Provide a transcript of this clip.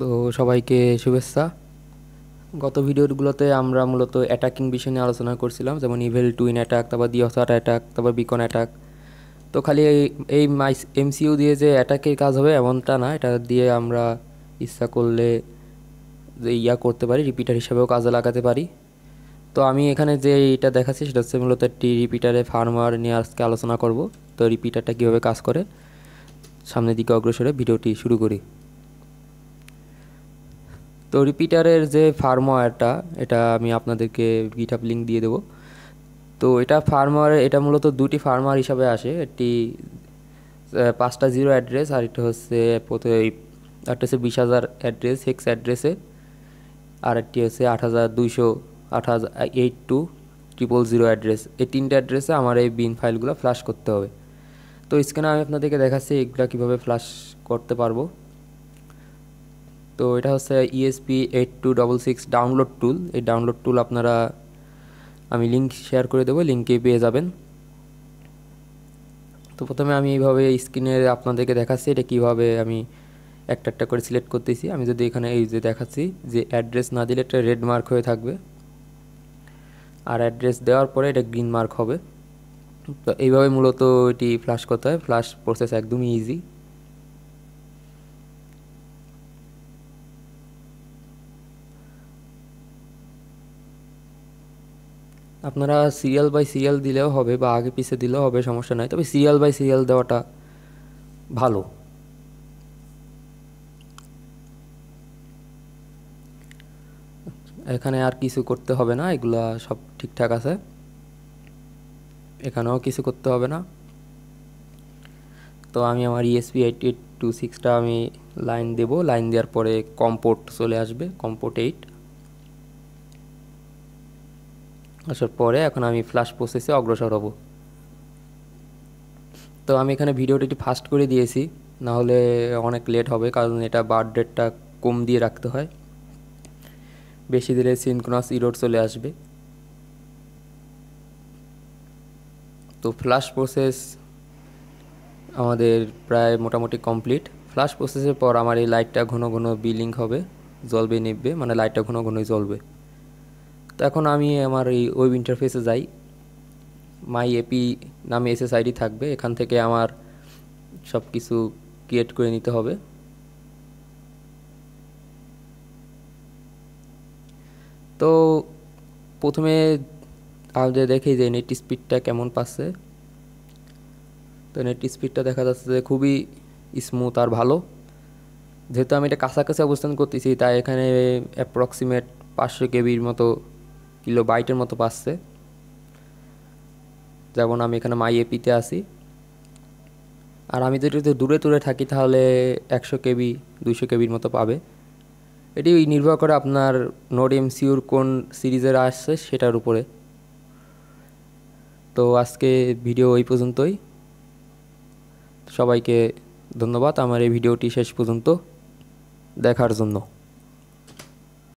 তো সবাইকে শুভেচ্ছা গত ভিডিওগুলোতে আমরা মূলত অ্যাটাকিং বিষয় নিয়ে আলোচনা করছিলাম যেমন ইভেল টুইন অ্যাটাক তারপর দিওসার অ্যাটাক তারপর বিকন অ্যাটাক তো খালি এই এই এমসিউ দিয়ে যে অ্যাটাকের কাজ হবে এমনটা না এটা দিয়ে আমরা ইচ্ছা করলে যে ইয়া করতে পারি রিপিটার হিসাবেও কাজে লাগাতে পারি তো আমি এখানে যে এটা দেখাচ্ছি সেটা হচ্ছে মূলত একটি রিপিটারে ফার্মার নিয়ে আজকে আলোচনা করব তো রিপিটারটা কীভাবে কাজ করে সামনের দিকে অগ্রসরে ভিডিওটি শুরু করি তো রিপিটারের যে ফার্মওয়্যারটা এটা আমি আপনাদেরকে গিটহাব লিঙ্ক দিয়ে দেবো তো এটা ফার্মওয়্যার এটা মূলত দুটি ফার্মার হিসাবে আসে একটি পাঁচটা জিরো অ্যাড্রেস আর একটা হচ্ছে একটা হচ্ছে বিশ হাজার অ্যাড্রেস হেক্স অ্যাড্রেসে আর একটি হচ্ছে আট হাজার দুইশো আট হাজার eight two triple zero address এই তিনটে অ্যাড্রেসে আমার এই বিন ফাইলগুলো ফ্লাশ করতে হবে তো স্ক্যানে আমি আপনাদেরকে দেখাচ্ছি এগুলো কীভাবে ফ্লাশ করতে পারবো তো এটা হচ্ছে ESP eight two double six download tool এই ডাউনলোড টুল আপনারা আমি লিঙ্ক শেয়ার করে দেবো লিঙ্কে পেয়ে যাবেন তো প্রথমে আমি এইভাবে স্ক্রিনে আপনাদেরকে দেখাচ্ছি এটা কীভাবে আমি একটা একটা করে সিলেক্ট করতেছি আমি যদি এখানে এই যে দেখাচ্ছি যে অ্যাড্রেস না দিলে একটা রেড মার্ক হয়ে থাকবে আর অ্যাড্রেস দেওয়ার পরে এটা গ্রিন মার্ক হবে তো এইভাবে মূলত এটি ফ্লাশ করতে হয় ফ্লাশ প্রসেস একদমই ইজি আপনারা সিরিয়াল বাই সিরিয়াল দিলেও হবে বা আগে পিছে দিলেও হবে সমস্যা নয় তবে সিরিয়াল বাই সিরিয়াল দেওয়াটা ভালো এখানে আর কিছু করতে হবে না এগুলা সব ঠিকঠাক আছে এখানেও কিছু করতে হবে না তো আমি আমার ইএসপি এইট এইট টু সিক্সটা আমি লাইন দেবো লাইন দেওয়ার পরে কম্পোর্ট চলে আসবে কম্পোর্ট এইট আসার পরে এখন আমি ফ্লাশ প্রসেসে অগ্রসর হব তো আমি এখানে ভিডিওটি একটু ফাস্ট করে দিয়েছি নাহলে অনেক লেট হবে কারণ এটা বার্থ ডেটটা কম দিয়ে রাখতে হয় বেশি দিলে সিনক্রোনাস ইরোড চলে আসবে তো ফ্লাশ প্রসেস আমাদের প্রায় মোটামুটি কমপ্লিট ফ্লাশ প্রসেসের পর আমার এই লাইটটা ঘন ঘন বিলিং হবে জ্বলবে নিববে মানে লাইটটা ঘন ঘনই জ্বলবে তো এখন আমি আমার এই ওয়েব ইন্টারফেসে যাই মাই এপি নামে এসএসআইডি থাকবে এখান থেকে আমার সব কিছু ক্রিয়েট করে নিতে হবে তো প্রথমে আমাদের দেখি যে নেট স্পিডটা কেমন পাচ্ছে তো নেট স্পিডটা দেখা যাচ্ছে যে খুবই স্মুথ আর ভালো যেহেতু আমি এটা কাছাকাছি অবস্থান করতেছি তাই এখানে অ্যাপ্রক্সিমেট পাঁচশো কেবির মতো বাইটের মতো পাচ্ছে যেমন আমি এখানে মাই এপিতে আসি আর আমি যদি দূরে দূরে থাকি তাহলে একশো কেবি দুশো কেবির মতো পাবে এটি নির্ভর করে আপনার নোট এমসিউর কোন সিরিজের আসছে সেটার উপরে তো আজকে ভিডিও ওই পর্যন্তই সবাইকে ধন্যবাদ আমার এই ভিডিওটি শেষ পর্যন্ত দেখার জন্য